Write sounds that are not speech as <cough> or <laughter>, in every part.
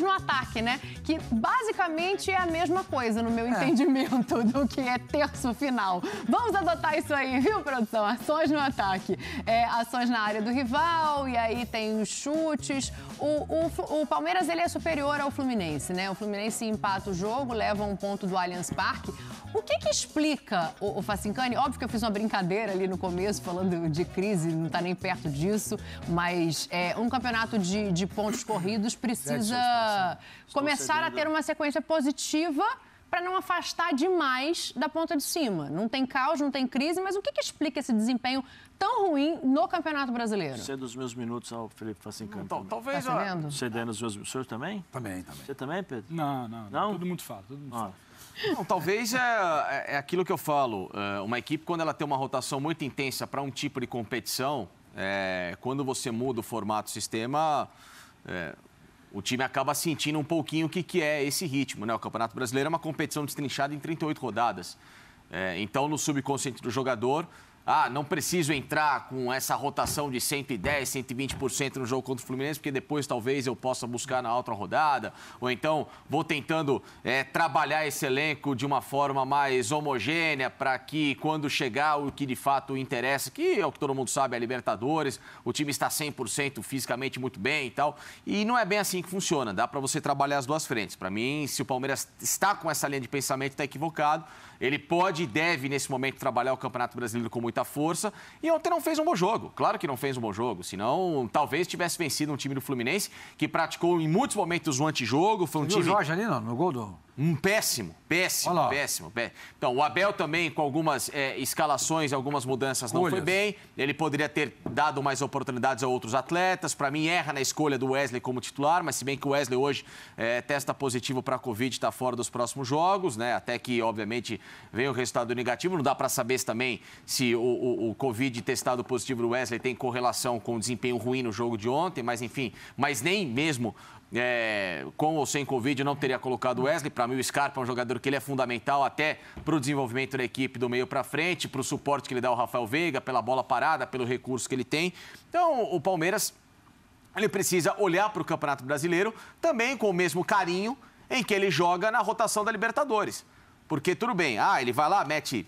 no ataque, né? Que basicamente é a mesma coisa, no meu é. entendimento, do que é terço final. Vamos adotar isso aí, viu, produção? Ações no ataque. É, ações na área do rival, e aí tem os chutes. O, o, o Palmeiras ele é superior ao Fluminense, né? O Fluminense empata o jogo, leva um ponto do Allianz Parque. O que que explica o, o Facincani? Óbvio que eu fiz uma brincadeira ali no começo, falando de crise, não está nem perto disso, mas é, um campeonato de, de pontos corridos <coughs> precisa começar a ter uma sequência positiva para não afastar demais da ponta de cima. Não tem caos, não tem crise, mas o que, que explica esse desempenho tão ruim no Campeonato Brasileiro? Cedo os meus minutos ao Felipe Facincani. Tal, talvez... Tá cedendo os meus... O senhor também? Também, também. Você também, Pedro? Não, não. não. Todo mundo ah. fala. Não, talvez é, é, é aquilo que eu falo. É, uma equipe, quando ela tem uma rotação muito intensa para um tipo de competição, é, quando você muda o formato, o sistema, é, o time acaba sentindo um pouquinho o que, que é esse ritmo. Né? O Campeonato Brasileiro é uma competição destrinchada em 38 rodadas. É, então, no subconsciente do jogador, ah, não preciso entrar com essa rotação de 110, 120% no jogo contra o Fluminense, porque depois talvez eu possa buscar na outra rodada, ou então vou tentando é, trabalhar esse elenco de uma forma mais homogênea para que quando chegar o que de fato interessa, que é o que todo mundo sabe, é a Libertadores, o time está 100% fisicamente muito bem e tal, e não é bem assim que funciona, dá para você trabalhar as duas frentes. Para mim, se o Palmeiras está com essa linha de pensamento, está equivocado, ele pode e deve, nesse momento, trabalhar o Campeonato Brasileiro com muita força. E ontem não fez um bom jogo. Claro que não fez um bom jogo. Senão, talvez tivesse vencido um time do Fluminense que praticou em muitos momentos o um antijogo. Foi um time. o Jorge ali, não? No gol do. Um péssimo, péssimo, péssimo, péssimo, Então, o Abel também, com algumas é, escalações, algumas mudanças, não Olhas. foi bem. Ele poderia ter dado mais oportunidades a outros atletas. Para mim, erra na escolha do Wesley como titular, mas se bem que o Wesley hoje é, testa positivo para a Covid, está fora dos próximos jogos, né? Até que, obviamente, vem o resultado negativo. Não dá para saber também se o, o, o, Covid testado positivo do Wesley tem correlação com o desempenho ruim no jogo de ontem, mas enfim, mas nem mesmo é, com ou sem Covid, não teria colocado o Wesley. Para mim, o Scarpa é um jogador que ele é fundamental até para o desenvolvimento da equipe do meio para frente, para o suporte que ele dá ao Rafael Veiga, pela bola parada, pelo recurso que ele tem. Então, o Palmeiras ele precisa olhar para o Campeonato Brasileiro também com o mesmo carinho em que ele joga na rotação da Libertadores. Porque tudo bem, ah, ele vai lá, mete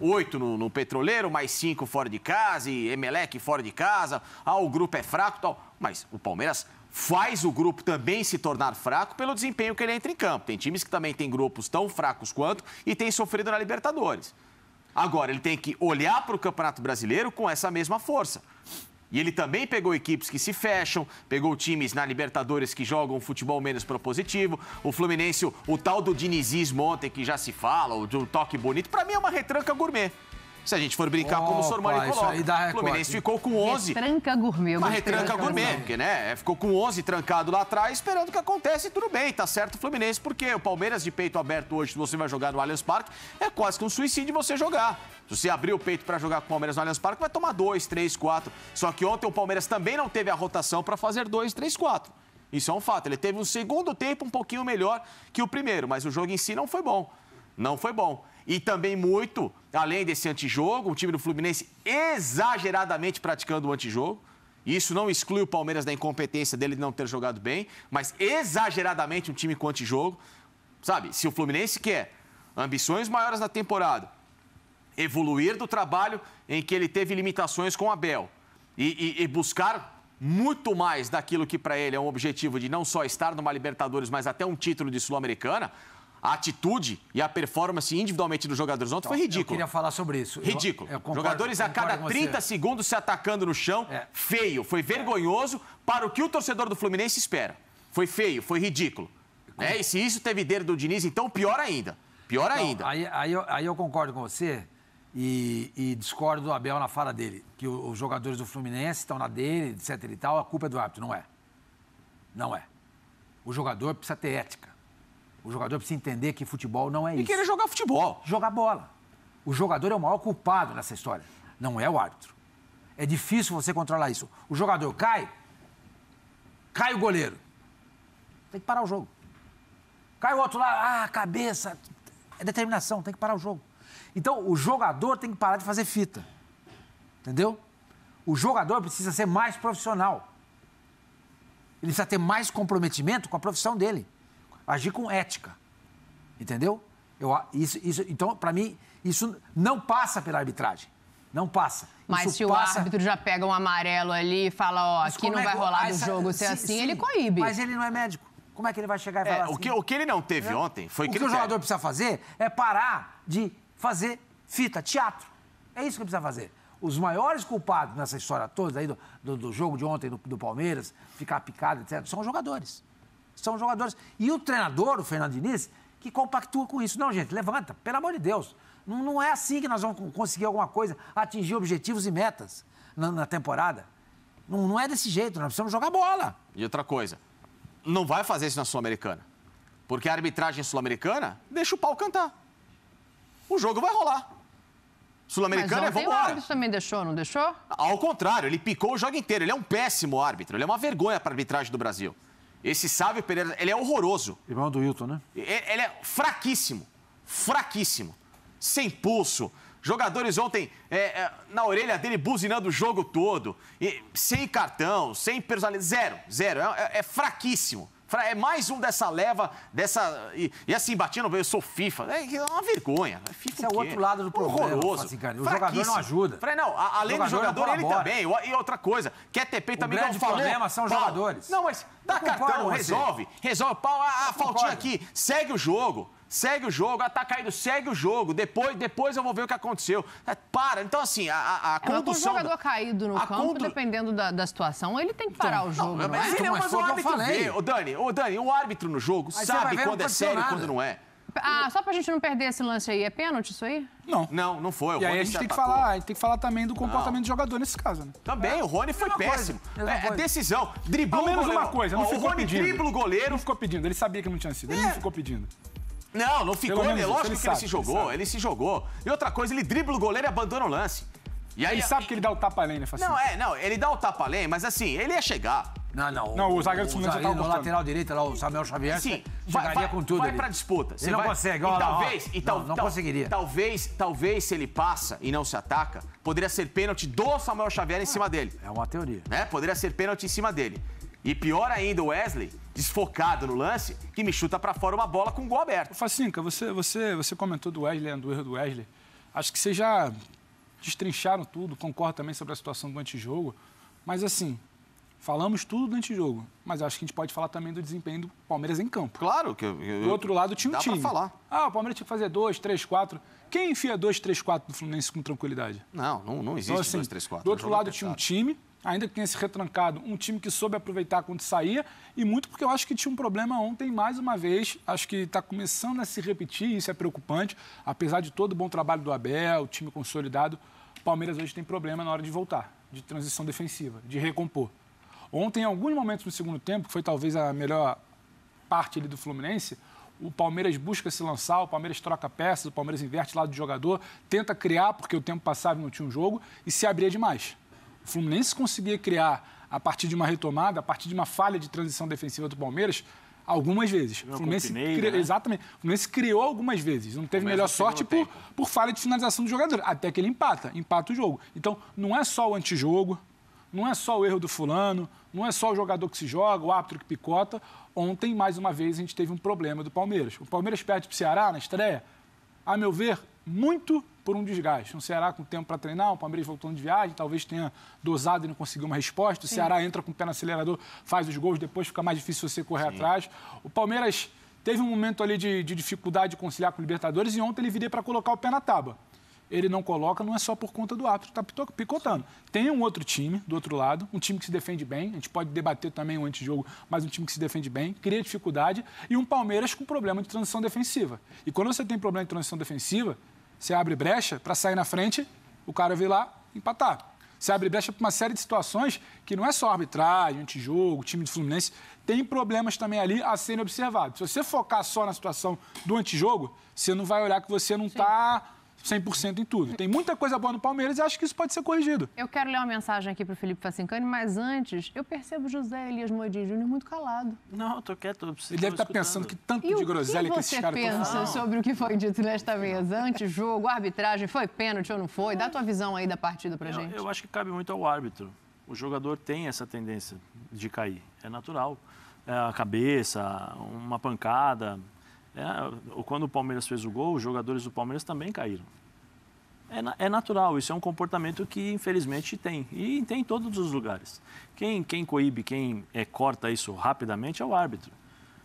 oito no, no, Petroleiro, mais cinco fora de casa, e Emelec fora de casa, ah, o grupo é fraco tal. Mas o Palmeiras faz o grupo também se tornar fraco pelo desempenho que ele entra em campo. Tem times que também têm grupos tão fracos quanto e têm sofrido na Libertadores. Agora, ele tem que olhar para o Campeonato Brasileiro com essa mesma força. E ele também pegou equipes que se fecham, pegou times na Libertadores que jogam futebol menos propositivo. O Fluminense, o tal do dinizismo ontem que já se fala, o de um toque bonito, para mim é uma retranca gourmet. Se a gente for brincar Opa, como o Sormani coloca, o Fluminense ficou com 11. Retranca gourmet. Uma retranca gourmet, porque, né, ficou com 11 trancado lá atrás, esperando que acontece e tudo bem, tá certo o Fluminense, porque o Palmeiras de peito aberto hoje, se você vai jogar no Allianz Parque, é quase que um suicídio você jogar. Se você abrir o peito para jogar com o Palmeiras no Allianz Parque, vai tomar 2, 3, 4. Só que ontem o Palmeiras também não teve a rotação para fazer 2, 3, 4. Isso é um fato. Ele teve um segundo tempo um pouquinho melhor que o primeiro, mas o jogo em si não foi bom não foi bom. E também muito, além desse antijogo, o time do Fluminense exageradamente praticando o antijogo. Isso não exclui o Palmeiras da incompetência dele de não ter jogado bem, mas exageradamente um time com antijogo. Sabe, se o Fluminense quer ambições maiores na temporada, evoluir do trabalho em que ele teve limitações com Abel e, e, e buscar muito mais daquilo que para ele é um objetivo de não só estar numa Libertadores, mas até um título de Sul-Americana, a atitude e a performance individualmente dos jogadores ontem foi ridículo. Eu queria falar sobre isso. Ridículo. Eu, eu concordo, jogadores a cada 30 segundos se atacando no chão, é. feio, foi é. vergonhoso para o que o torcedor do Fluminense espera. Foi feio, foi ridículo. É, e se isso teve dedo do Diniz, então pior ainda. Pior então, ainda. Aí, aí, eu, aí, eu, concordo com você e, e, discordo do Abel na fala dele, que os jogadores do Fluminense estão na dele, etc e tal, a culpa é do árbitro. Não é. Não é. O jogador precisa ter ética o jogador precisa entender que futebol não é e isso. E querer jogar futebol. Jogar bola. O jogador é o maior culpado nessa história. Não é o árbitro. É difícil você controlar isso. O jogador cai, cai o goleiro. Tem que parar o jogo. Cai o outro lá, ah, cabeça. É determinação, tem que parar o jogo. Então, o jogador tem que parar de fazer fita. Entendeu? O jogador precisa ser mais profissional. Ele precisa ter mais comprometimento com a profissão dele agir com ética. Entendeu? Eu, isso, isso, então, para mim, isso não passa pela arbitragem. Não passa. Mas isso se passa... o árbitro já pega um amarelo ali e fala, ó, mas aqui não é vai rolar essa... jogo ser assim, sim, ele coíbe. Mas ele não é médico. Como é que ele vai chegar e é, falar o assim? Que, o que ele não teve ontem foi o que, que o jogador precisa fazer é parar de fazer fita, teatro. É isso que precisa fazer. Os maiores culpados nessa história toda aí do, do, do jogo de ontem do, do Palmeiras, ficar picado, etc., são os jogadores são jogadores. E o treinador, o Fernando Diniz, que compactua com isso. Não, gente, levanta, pelo amor de Deus. Não, não é assim que nós vamos conseguir alguma coisa, atingir objetivos e metas na, na temporada. Não, não é desse jeito, nós precisamos jogar bola. E outra coisa, não vai fazer isso na Sul-Americana. Porque a arbitragem sul-americana deixa o pau cantar. O jogo vai rolar. Sul-americana é vamos lá. O árbitro também deixou, não deixou? Ao contrário, ele picou o jogo inteiro. Ele é um péssimo árbitro. Ele é uma vergonha para a arbitragem do Brasil. Esse Sávio Pereira, ele é horroroso. Irmão do Hilton, né? Ele é fraquíssimo. Fraquíssimo. Sem pulso. Jogadores ontem é, é, na orelha dele buzinando o jogo todo. E, sem cartão, sem personalidade. Zero, zero. É, é, é fraquíssimo. É mais um dessa leva, dessa. E, e assim, batendo, eu sou FIFA. É, é uma vergonha. É FIFA Esse é o outro lado do problema. Horroroso. Assim, cara, o jogador não ajuda. Falei, não, a, além jogador do jogador, ele também. E outra coisa, quer TP também o grande não falou. problema são os jogadores. Não, mas dá cartão, resolve. Resolve, pau, a, a faltinha aqui, segue o jogo. Segue o jogo, ah, tá caído, segue o jogo. Depois, depois eu vou ver o que aconteceu. É, para. Então, assim, a, a condução. Se é, o jogador da... caído no a campo, condu... dependendo da, da, situação, ele tem que então, parar então, o jogo. Não, não é? é é mas, é? Não, mas o árbitro vê. Ô, Dani, ô, Dani, o árbitro no jogo mas sabe quando é sério e quando não é. Ah, só pra gente não perder esse lance aí, é pênalti isso aí? Não. Não, não foi. O e aí a gente, tem que falar, a gente tem que falar também do comportamento não. do jogador nesse caso, né? Também, é. o Rony foi péssimo. é, decisão. Driblou Pelo menos uma coisa, não o ficou Rony pedindo. o goleiro. Não ficou pedindo, ele sabia que não tinha sido, é. ele não ficou pedindo. Não, não ficou, Pelo né? lógico ele que sabe, ele se jogou, ele, ele, se jogou. E outra coisa, ele dribla o goleiro e abandona o lance. E aí, ele sabe que ele dá o tapa-além, né, Não, é, não, ele dá o tapa-além, mas assim, ele ia chegar. Não, não. Não, o, zagueiro do Fluminense já tava lateral direito, lá, o Samuel Xavier, Sim, chegaria vai, com tudo Vai ali. pra disputa. Você ele não vai... consegue. Olha, talvez, e tal, não, não tal, conseguiria. Talvez, talvez, se ele passa e não se ataca, poderia ser pênalti do Samuel Xavier em ah, cima dele. É uma teoria. Né? Poderia ser pênalti em cima dele. E pior ainda, o Wesley, desfocado no lance, que me chuta para fora uma bola com gol aberto. Facinca, você, você, você comentou do Wesley, do erro do Wesley. Acho que vocês já destrincharam tudo, concordo também sobre a situação do antijogo. Mas assim, Falamos tudo do antijogo, mas acho que a gente pode falar também do desempenho do Palmeiras em campo. Claro que eu, Do outro lado tinha um dá time. Dá pra falar. Ah, o Palmeiras tinha que fazer 2, 3, 4. Quem enfia 2, 3, 4 do Fluminense com tranquilidade? Não, não, não então, existe 2, 3, 4. Do outro lado tinha um time ainda que tenha se retrancado, um time que soube aproveitar quando saía, e muito porque eu acho que tinha um problema ontem, mais uma vez, acho que está começando a se repetir, isso é preocupante, apesar de todo o bom trabalho do Abel, o time consolidado, o Palmeiras hoje tem problema na hora de voltar, de transição defensiva, de recompor. Ontem, em alguns momentos no segundo tempo, que foi talvez a melhor parte ali do Fluminense, o Palmeiras busca se lançar, o Palmeiras troca peças, o Palmeiras inverte lado do jogador, tenta criar, porque o tempo passava e não tinha um jogo, e se abria demais. O Fluminense conseguia criar, a partir de uma retomada, a partir de uma falha de transição defensiva do Palmeiras, algumas vezes. O Fluminense, cri... né? Exatamente. O Fluminense criou algumas vezes. Não teve melhor sorte por, por falha de finalização do jogador. Até que ele empata, empata o jogo. Então, não é só o antijogo, não é só o erro do fulano, não é só o jogador que se joga, o árbitro que picota. Ontem, mais uma vez, a gente teve um problema do Palmeiras. O Palmeiras perde para o Ceará na estreia. A meu ver, muito por um desgaste. Um Ceará com tempo para treinar, um Palmeiras voltando de viagem, talvez tenha dosado e não conseguiu uma resposta. O Sim. Ceará entra com o pé no acelerador, faz os gols, depois fica mais difícil você correr Sim. atrás. O Palmeiras teve um momento ali de, de dificuldade de conciliar com o Libertadores e ontem ele viria para colocar o pé na tábua. Ele não coloca, não é só por conta do árbitro, está picotando. Tem um outro time do outro lado, um time que se defende bem, a gente pode debater também o antijogo, mas um time que se defende bem, cria dificuldade, e um Palmeiras com problema de transição defensiva. E quando você tem problema de transição defensiva, você abre brecha para sair na frente, o cara vem lá empatar. Você abre brecha para uma série de situações que não é só arbitragem, antijogo, time de Fluminense. Tem problemas também ali a serem observados. Se você focar só na situação do antijogo, você não vai olhar que você não está 100% em tudo. Tem muita coisa boa no Palmeiras e acho que isso pode ser corrigido. Eu quero ler uma mensagem aqui para o Felipe Facincani, mas antes, eu percebo José Elias Moedinho Júnior muito calado. Não, tô quieto. Eu Ele deve estar tá pensando que tanto e de groselha que, que esses caras estão falando. sobre o que foi dito nesta mesa? Antijogo, jogo, arbitragem, foi pênalti ou não foi? Dá a tua visão aí da partida para eu, gente. Eu acho que cabe muito ao árbitro. O jogador tem essa tendência de cair. É natural. É a cabeça, uma pancada, é, quando o Palmeiras fez o gol, os jogadores do Palmeiras também caíram. É, é, natural, isso é um comportamento que infelizmente tem. E tem em todos os lugares. Quem, quem coíbe, quem é, corta isso rapidamente é o árbitro.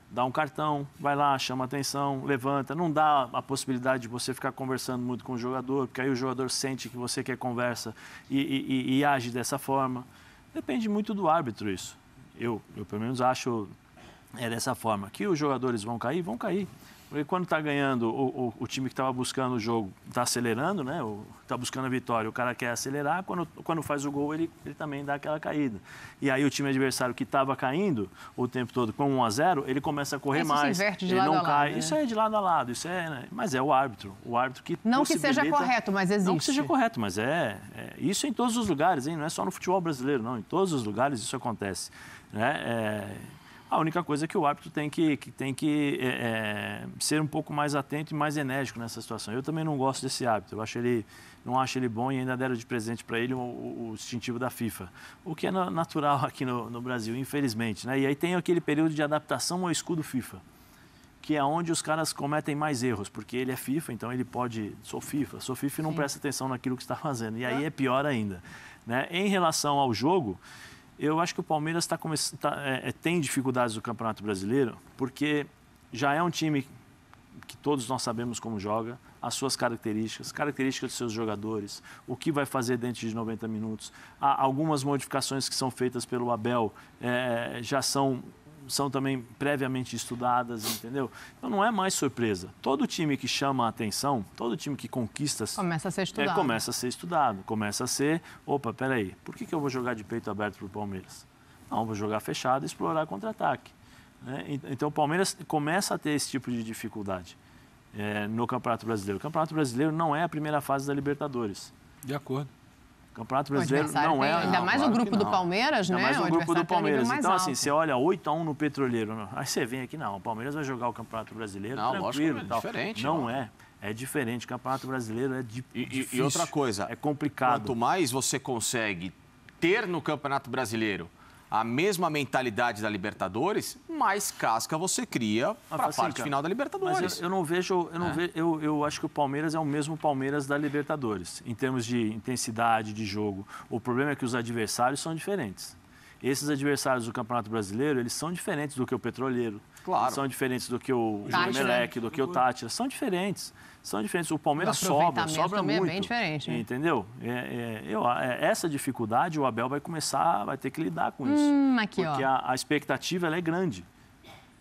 Dá um cartão, vai lá, chama atenção, levanta. Não dá a possibilidade de você ficar conversando muito com o jogador, porque aí o jogador sente que você quer conversa e, e, e age dessa forma. Depende muito do árbitro isso. Eu, eu pelo menos acho é dessa forma. Que os jogadores vão cair, vão cair. Porque quando está ganhando, o, o, o, time que estava buscando o jogo está acelerando, né? Está buscando a vitória, o cara quer acelerar, quando, quando faz o gol, ele, ele também dá aquela caída. E aí o time adversário que estava caindo o tempo todo com 1 a 0 ele começa a correr Esse mais. Se inverte de ele lado não cai. Lado, né? Isso é de lado a lado, isso é. Né? Mas é o árbitro. O árbitro que. Não que seja correto, mas existe. Não que seja correto, mas é, é, Isso em todos os lugares, hein? Não é só no futebol brasileiro, não. Em todos os lugares isso acontece. Né? É, a única coisa é que o árbitro tem que, que tem que é, é, ser um pouco mais atento e mais enérgico nessa situação. Eu também não gosto desse árbitro. Eu acho ele, não acho ele bom e ainda deram de presente para ele o, o, distintivo da FIFA, o que é natural <laughs> aqui no, no Brasil, infelizmente. Né? E aí tem aquele período de adaptação ao escudo FIFA que é onde os caras cometem mais erros, porque ele é FIFA, então ele pode. Sou FIFA, sou FIFA e não Sim. presta atenção naquilo que está fazendo. E aí ah. é pior ainda. Né? Em relação ao jogo, eu acho que o Palmeiras tá, tá é, é, tem dificuldades no Campeonato Brasileiro, porque já é um time que todos nós sabemos como joga, as suas características, características dos seus jogadores, o que vai fazer dentro de 90 minutos. Há algumas modificações que são feitas pelo Abel é, já são são também previamente estudadas, entendeu? Então não é mais surpresa. Todo time que chama a atenção, todo time que conquista. Começa a ser é, estudado. É, começa a ser estudado, começa a ser. Opa, peraí, por que, que eu vou jogar de peito aberto para o Palmeiras? Não, vou jogar fechado e explorar contra-ataque. Né? Então o Palmeiras começa a ter esse tipo de dificuldade é, no Campeonato Brasileiro. O Campeonato Brasileiro não é a primeira fase da Libertadores. De acordo. Campeonato Brasileiro não é. Ainda não, mais claro né? o grupo do Palmeiras, né? Mais o, grupo do Palmeiras. então, assim, você olha 8 a 1 no Petroleiro. Né? Aí você vem aqui, não. O Palmeiras vai jogar o Campeonato Brasileiro. Não, tranquilo, lógico, é diferente. Não é. É diferente. O Campeonato Brasileiro é de, e, difícil. E outra coisa. É complicado. Quanto mais você consegue ter no Campeonato Brasileiro a mesma mentalidade da Libertadores, mais casca você cria ah, para a assim, parte final da Libertadores. Mas eu, eu não vejo, eu, não é. vejo eu, eu acho que o Palmeiras é o mesmo Palmeiras da Libertadores, em termos de intensidade de jogo. O problema é que os adversários são diferentes esses adversários do Campeonato Brasileiro, eles são diferentes do que o Petroleiro. Claro. São diferentes do que o Meleque, do que o uhum. Tátira. São diferentes. São diferentes. O Palmeiras o sobra, sobra muito. É bem diferente. Né? Entendeu? É, é, eu, é, essa dificuldade o Abel vai começar, vai ter que lidar com hum, isso. Hum, aqui, porque a, a, expectativa ela é grande.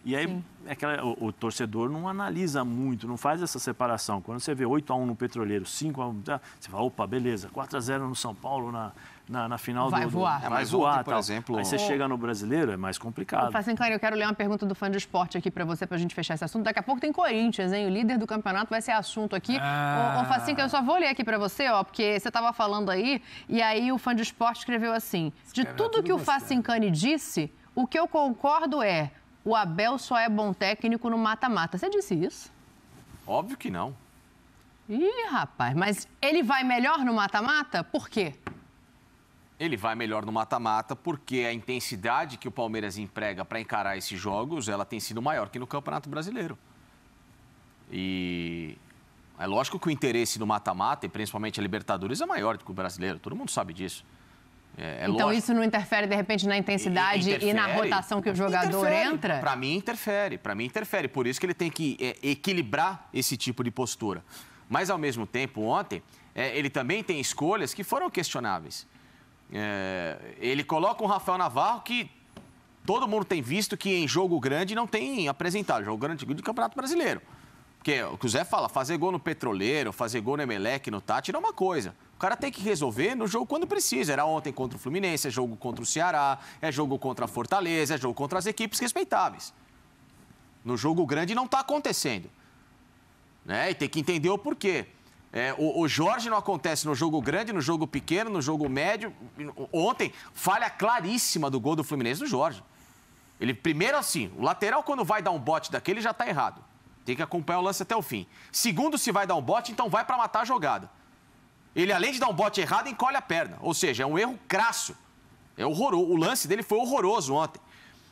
E aí é aquela, o, o, torcedor não analisa muito, não faz essa separação. Quando você vê 8 a 1 no Petroleiro, 5 a 1, tá, você fala, opa, beleza, 4 a 0 no São Paulo na na, na final vai do. Voar. Do, é, vai voar. Ontem, por exemplo. Aí você é. chega no brasileiro, é mais complicado. Fazem claro, eu quero ler uma pergunta do fã de esporte aqui para você, para a gente fechar esse assunto. Daqui a pouco tem Corinthians, hein? O líder do campeonato vai ser assunto aqui. Ah. Ô, Facinca, eu só vou ler aqui para você, ó, porque você estava falando aí, e aí o fã de esporte escreveu assim: de tudo, tudo que o Facincani disse, o que eu concordo é o Abel só é bom técnico no mata-mata. Você disse isso? Óbvio que não. Ih, rapaz, mas ele vai melhor no mata-mata? Por quê? Ele vai melhor no mata-mata porque a intensidade que o Palmeiras emprega para encarar esses jogos, ela tem sido maior que no Campeonato Brasileiro. E é lógico que o interesse no mata-mata, e principalmente a Libertadores, é maior do que o brasileiro. Todo mundo sabe disso. É, é então lógico. isso não interfere, de repente, na intensidade e na rotação que o jogador interfere. entra? Para mim, interfere. Para mim, interfere. Por isso que ele tem que é, equilibrar esse tipo de postura. Mas, ao mesmo tempo, ontem, é, ele também tem escolhas que foram questionáveis. É, ele coloca o Rafael Navarro que todo mundo tem visto que em jogo grande não tem apresentado, jogo grande do Campeonato Brasileiro. Porque o que o Zé fala, fazer gol no Petroleiro, fazer gol no Emelec, no Tati, não é uma coisa. O cara tem que resolver no jogo quando precisa. Era ontem contra o Fluminense, é jogo contra o Ceará, é jogo contra a Fortaleza, é jogo contra as equipes respeitáveis. No jogo grande não está acontecendo. Né? E tem que entender o porquê. É, o, o, Jorge não acontece no jogo grande, no jogo pequeno, no jogo médio. Ontem, falha claríssima do gol do Fluminense do Jorge. Ele, primeiro, assim, o lateral, quando vai dar um bote daquele, já está errado. Tem que acompanhar o lance até o fim. Segundo, se vai dar um bote, então vai para matar a jogada. Ele, além de dar um bote errado, encolhe a perna. Ou seja, é um erro crasso. É horroroso. O lance dele foi horroroso ontem.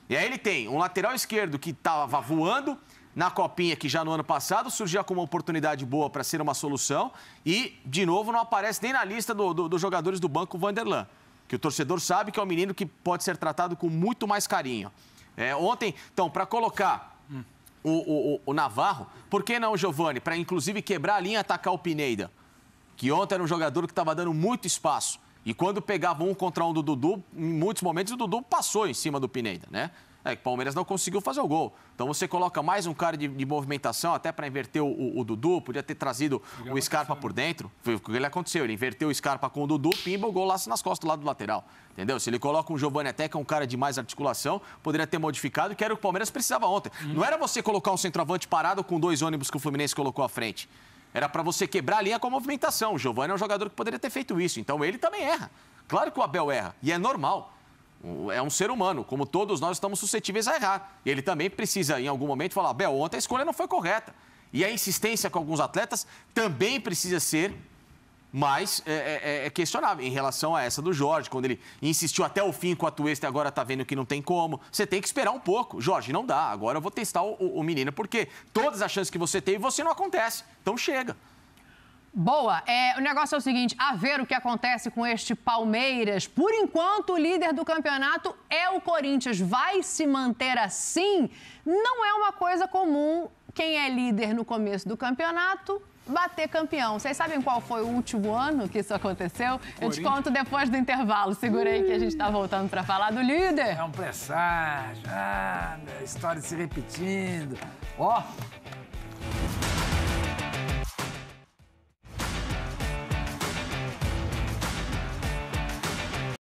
E aí ele tem um lateral esquerdo que estava voando na Copinha, que já no ano passado surgia como uma oportunidade boa para ser uma solução, e, de novo, não aparece nem na lista do, do, dos jogadores do banco Vanderlan, que o torcedor sabe que é um menino que pode ser tratado com muito mais carinho. É, ontem, então, para colocar o, o, o, Navarro, por que não Giovanni? Giovani? Para inclusive quebrar a linha e atacar o Pineda, que ontem era um jogador que estava dando muito espaço. E quando pegava um contra um do Dudu, em muitos momentos o Dudu passou em cima do Pineda, né? É que o Palmeiras não conseguiu fazer o gol. Então você coloca mais um cara de, de movimentação, até para inverter o, o, Dudu, podia ter trazido o Scarpa por né? dentro. Foi o que ele aconteceu, ele inverteu o Scarpa com o Dudu, pimba, o golaço nas costas do lado do lateral. Entendeu? Se ele coloca um Giovanni até que é um cara de mais articulação, poderia ter modificado, que era o que o Palmeiras precisava ontem. Hum. Não era você colocar um centroavante parado com dois ônibus que o Fluminense colocou à frente. Era para você quebrar a linha com a movimentação. O Giovanni é um jogador que poderia ter feito isso. Então ele também erra. Claro que o Abel erra, e é normal. É um ser humano, como todos nós estamos suscetíveis a errar. E ele também precisa, em algum momento, falar: Bel, ontem a escolha não foi correta. E a insistência com alguns atletas também precisa ser mais é, é, é, é questionável em relação a essa do Jorge, quando ele insistiu até o fim com a Tuesta e agora está vendo que não tem como. Você tem que esperar um pouco. Jorge, não dá. Agora eu vou testar o, o, o menino, porque todas as chances que você tem, você não acontece. Então chega. Boa. É, o negócio é o seguinte: a ver o que acontece com este Palmeiras. Por enquanto, o líder do campeonato é o Corinthians. Vai se manter assim? Não é uma coisa comum quem é líder no começo do campeonato bater campeão. Vocês sabem qual foi o último ano que isso aconteceu? Eu te conto depois do intervalo. Segura aí que a gente está voltando para falar do líder. É um presságio. Ah, a história se repetindo. Ó. Oh.